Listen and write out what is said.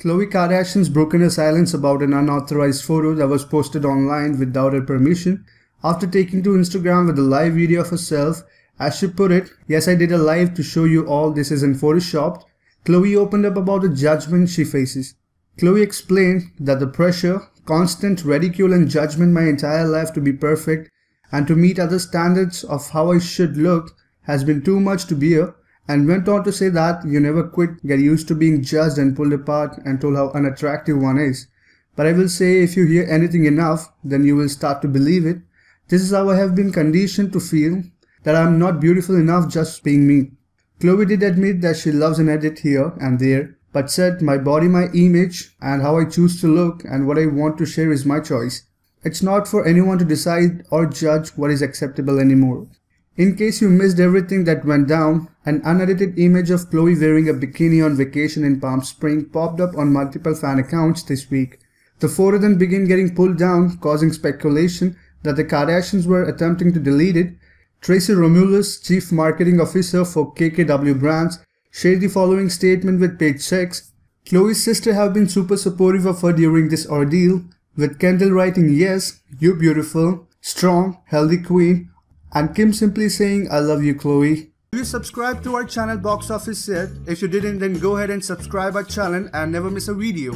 Khloe Kardashian's broken her silence about an unauthorized photo that was posted online without her permission after taking to Instagram with a live video of herself. As she put it, yes I did a live to show you all this isn't photoshopped. Chloe opened up about the judgment she faces. Chloe explained that the pressure, constant ridicule and judgment my entire life to be perfect and to meet other standards of how I should look has been too much to bear and went on to say that you never quit, get used to being judged and pulled apart and told how unattractive one is. But I will say if you hear anything enough, then you will start to believe it. This is how I have been conditioned to feel that I am not beautiful enough just being me. Chloe did admit that she loves an edit here and there, but said my body, my image, and how I choose to look and what I want to share is my choice. It's not for anyone to decide or judge what is acceptable anymore. In case you missed everything that went down, an unedited image of Chloe wearing a bikini on vacation in Palm Spring popped up on multiple fan accounts this week. The photo then began getting pulled down, causing speculation that the Kardashians were attempting to delete it. Tracy Romulus, chief marketing officer for KKW Brands, shared the following statement with Page Six. Chloe's sister have been super supportive of her during this ordeal, with Kendall writing yes, you beautiful, strong, healthy queen, and Kim simply saying I love you Chloe. If you subscribe to our channel Box Office Set, if you didn't then go ahead and subscribe our channel and never miss a video.